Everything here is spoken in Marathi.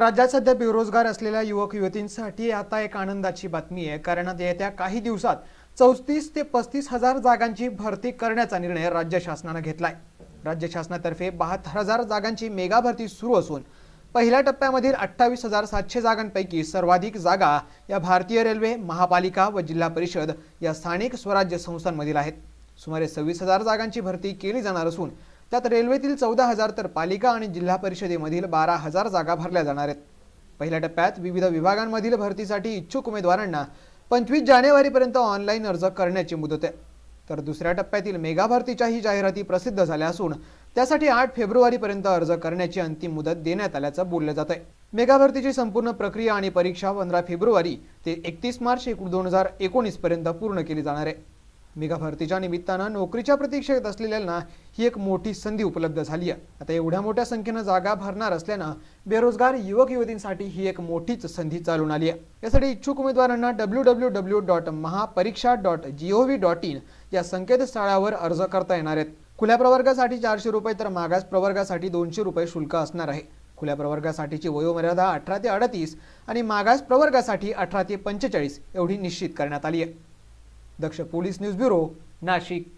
राज्यात सध्या बेरोजगार असलेल्या युवक युवतींसाठी आता एक आनंदाची बातमी आहे कारण येत्या काही दिवसात चौतीस ते पस्तीस हजार जागांची भरती करण्याचा निर्णय राज्य शासनानं घेतलाय राज्य शासनातर्फे बहात्तर हजार जागांची मेगा भरती सुरू असून पहिल्या टप्प्यामधील अठ्ठावीस हजार सातशे जागांपैकी सर्वाधिक जागा या भारतीय रेल्वे महापालिका व जिल्हा परिषद या स्थानिक स्वराज्य संस्थांमधील आहेत सुमारे सव्वीस हजार जागांची भरती केली जाणार असून त्यात रेल्वेतील चौदा हजार तर पालिका आणि जिल्हा परिषदेमधील बारा हजार जागा भरल्या जाणार आहेत पहिल्या टप्प्यात विविध विभागांमधील भरतीसाठी इच्छुक उमेदवारांना पंचवीस जानेवारीपर्यंत ऑनलाईन अर्ज करण्याची मुदत आहे तर दुसऱ्या टप्प्यातील मेगा भरतीच्याही जाहिराती प्रसिद्ध झाल्या असून त्यासाठी आठ फेब्रुवारीपर्यंत अर्ज करण्याची अंतिम मुदत देण्यात आल्याचं बोललं जात आहे मेगा भरतीची संपूर्ण प्रक्रिया आणि परीक्षा पंधरा फेब्रुवारी ते एकतीस मार्च एक दोन हजार एकोणीसपर्यंत पूर्ण केली जाणार आहे मेगा भरतीच्या निमित्तानं नोकरीच्या प्रतीक्षेत असलेल्यांना ही एक मोठी संधी उपलब्ध झाली आहे आता एवढ्या मोठ्या संख्येनं जागा भरणार असल्यानं बेरोजगार युवक युवतींसाठी ही एक मोठीच संधी चालून आली आहे यासाठी इच्छुक उमेदवारांना W W W dot Mahapariksha dot G O V dot in या संकेतस्थळावर अर्ज करता येणार आहेत खुल्या प्रवर्गासाठी चारशे रुपये तर मागास प्रवर्गासाठी दोनशे रुपये शुल्क असणार आहे खुल्या प्रवर्गासाठीची वयोमर्यादा अठरा ते अडतीस आणि मागास प्रवर्गासाठी अठरा ते पंचेचाळीस एवढी निश्चित करण्यात आली आहे Daksh police news bureau Nashik